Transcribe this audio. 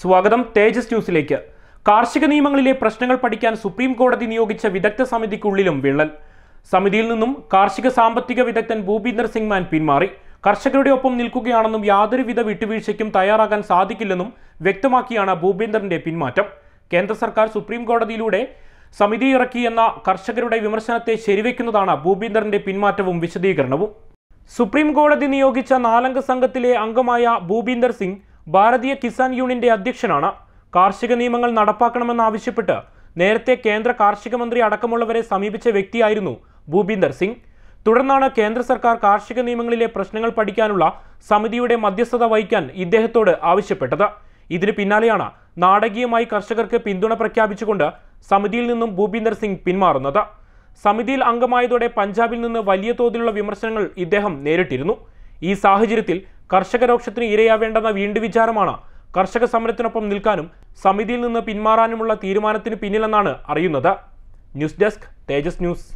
സ്വാഗതം തേജസ് ന്യൂസിലേക്ക് കാർഷിക നിയമങ്ങളിലെ പ്രശ്നങ്ങൾ പഠിക്കാൻ സുപ്രീം കോടതി നിയോഗിച്ച വിദഗ്ധ സമിതിക്കുള്ളിലും വിള്ളൽ സമിതിയിൽ നിന്നും കാർഷിക സാമ്പത്തിക വിദഗ്ധൻ ഭൂപീന്ദർ സിംഗ് മാൻ പിന്മാറി കർഷകരുടെ ഒപ്പം നിൽക്കുകയാണെന്നും യാതൊരുവിധ വിട്ടുവീഴ്ചയ്ക്കും തയ്യാറാകാൻ സാധിക്കില്ലെന്നും വ്യക്തമാക്കിയാണ് ഭൂപീന്ദറിന്റെ പിന്മാറ്റം കേന്ദ്ര സർക്കാർ സുപ്രീം കോടതിയിലൂടെ സമിതി ഇറക്കിയെന്ന കർഷകരുടെ വിമർശനത്തെ ശരിവെക്കുന്നതാണ് ഭൂപീന്ദറിന്റെ പിന്മാറ്റവും വിശദീകരണവും സുപ്രീം കോടതി നിയോഗിച്ച നാലംഗ സംഘത്തിലെ അംഗമായ ഭൂപീന്ദർ സിംഗ് ഭാരതീയ കിസാൻ യൂണിയന്റെ അധ്യക്ഷനാണ് കാർഷിക നിയമങ്ങൾ നടപ്പാക്കണമെന്നാവശ്യപ്പെട്ട് നേരത്തെ കേന്ദ്ര കാർഷിക മന്ത്രി അടക്കമുള്ളവരെ സമീപിച്ച വ്യക്തിയായിരുന്നു ഭൂപീന്ദർ സിംഗ് തുടർന്നാണ് കേന്ദ്ര സർക്കാർ കാർഷിക നിയമങ്ങളിലെ പ്രശ്നങ്ങൾ പഠിക്കാനുള്ള സമിതിയുടെ മധ്യസ്ഥത വഹിക്കാൻ ഇദ്ദേഹത്തോട് ആവശ്യപ്പെട്ടത് ഇതിന് പിന്നാലെയാണ് നാടകീയമായി കർഷകർക്ക് പിന്തുണ പ്രഖ്യാപിച്ചുകൊണ്ട് സമിതിയിൽ നിന്നും ഭൂപീന്ദർ സിംഗ് പിന്മാറുന്നത് സമിതിയിൽ അംഗമായതോടെ പഞ്ചാബിൽ നിന്ന് വലിയ തോതിലുള്ള വിമർശനങ്ങൾ ഇദ്ദേഹം നേരിട്ടിരുന്നു ഈ സാഹചര്യത്തിൽ കർഷക രോക്ഷത്തിന് ഇരയാവേണ്ടെന്ന വീണ്ടു വിചാരമാണ് കർഷക സമരത്തിനൊപ്പം നിൽക്കാനും സമിതിയിൽ നിന്ന് പിന്മാറാനുമുള്ള തീരുമാനത്തിന് പിന്നിലെന്നാണ് അറിയുന്നത് ന്യൂസ് ഡെസ്ക് തേജസ് ന്യൂസ്